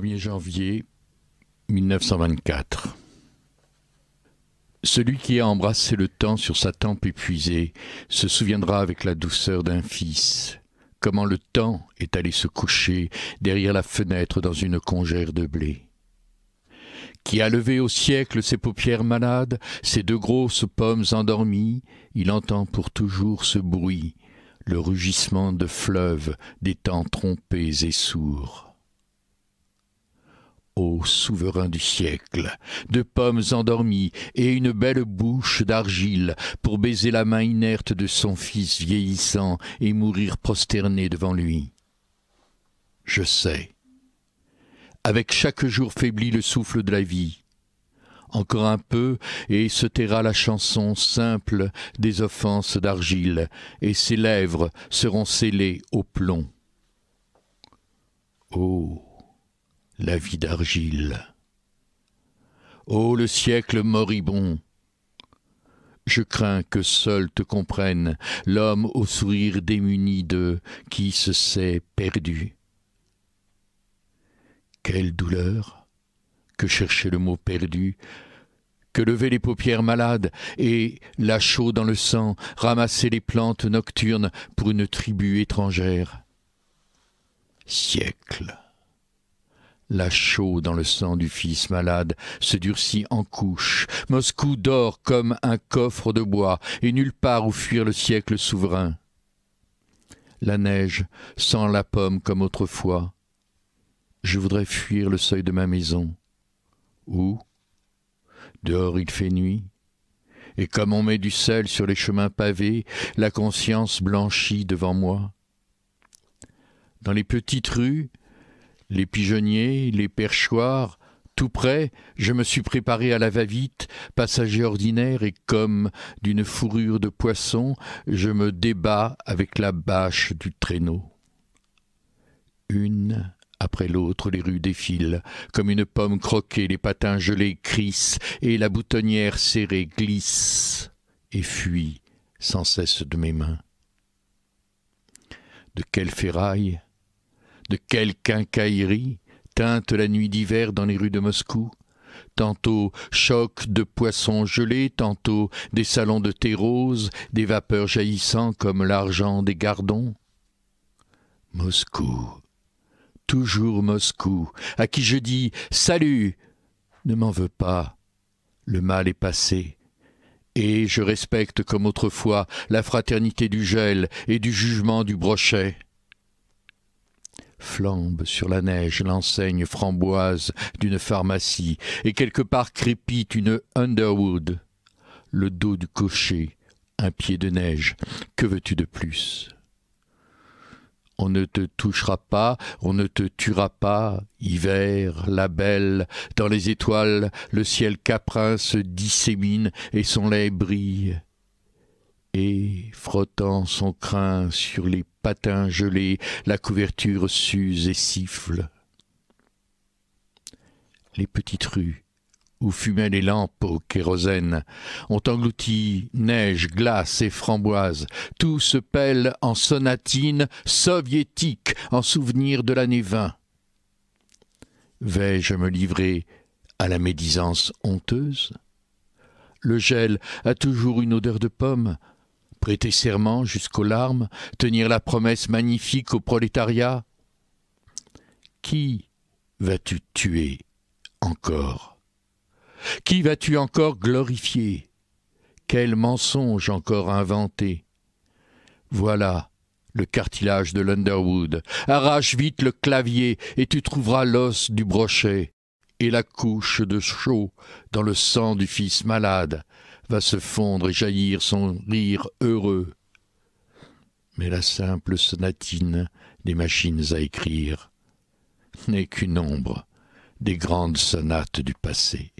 1er janvier 1924. Celui qui a embrassé le temps sur sa tempe épuisée se souviendra avec la douceur d'un fils comment le temps est allé se coucher derrière la fenêtre dans une congère de blé. Qui a levé au siècle ses paupières malades, ses deux grosses pommes endormies, il entend pour toujours ce bruit, le rugissement de fleuves, des temps trompés et sourds. Ô souverain du siècle, De pommes endormies et une belle bouche d'argile pour baiser la main inerte de son fils vieillissant et mourir prosterné devant lui. Je sais. Avec chaque jour faiblit le souffle de la vie. Encore un peu, et se taira la chanson simple des offenses d'argile, et ses lèvres seront scellées au plomb. Oh la vie d'argile. Oh le siècle moribond, je crains que seul te comprenne l'homme au sourire démuni de qui se sait perdu. Quelle douleur que chercher le mot perdu, que lever les paupières malades et, la chaux dans le sang, ramasser les plantes nocturnes pour une tribu étrangère. Siècle. La chaux dans le sang du fils malade se durcit en couche. Moscou dort comme un coffre de bois, et nulle part où fuir le siècle souverain. La neige sent la pomme comme autrefois. Je voudrais fuir le seuil de ma maison. Où Dehors il fait nuit. Et comme on met du sel sur les chemins pavés, la conscience blanchit devant moi. Dans les petites rues, les pigeonniers, les perchoirs, tout près, je me suis préparé à la va-vite, passager ordinaire, et comme d'une fourrure de poisson, je me débats avec la bâche du traîneau. Une après l'autre, les rues défilent, comme une pomme croquée, les patins gelés crissent, et la boutonnière serrée glisse et fuit sans cesse de mes mains. De quelle ferraille de quelque incaillerie teinte la nuit d'hiver dans les rues de Moscou Tantôt choc de poissons gelés, tantôt des salons de thé rose, des vapeurs jaillissant comme l'argent des gardons. Moscou, toujours Moscou, à qui je dis Salut Ne m'en veux pas, le mal est passé. Et je respecte comme autrefois la fraternité du gel et du jugement du brochet. Flambe sur la neige l'enseigne framboise d'une pharmacie, et quelque part crépite une Underwood. Le dos du cocher, un pied de neige, que veux-tu de plus On ne te touchera pas, on ne te tuera pas, hiver, la belle, dans les étoiles, le ciel caprin se dissémine et son lait brille et, frottant son crin sur les patins gelés, la couverture s'use et siffle. Les petites rues, où fumaient les lampes au kérosène, ont englouti neige, glace et framboise. Tout se pèle en sonatine soviétique, en souvenir de l'année vingt. Vais-je me livrer à la médisance honteuse le gel a toujours une odeur de pomme, prêter serment jusqu'aux larmes, tenir la promesse magnifique au prolétariat Qui vas-tu tuer encore Qui vas-tu encore glorifier Quel mensonge encore inventer Voilà le cartilage de l'Underwood. Arrache vite le clavier et tu trouveras l'os du brochet et la couche de chaud dans le sang du fils malade va se fondre et jaillir son rire heureux. Mais la simple sonatine des machines à écrire n'est qu'une ombre des grandes sonates du passé.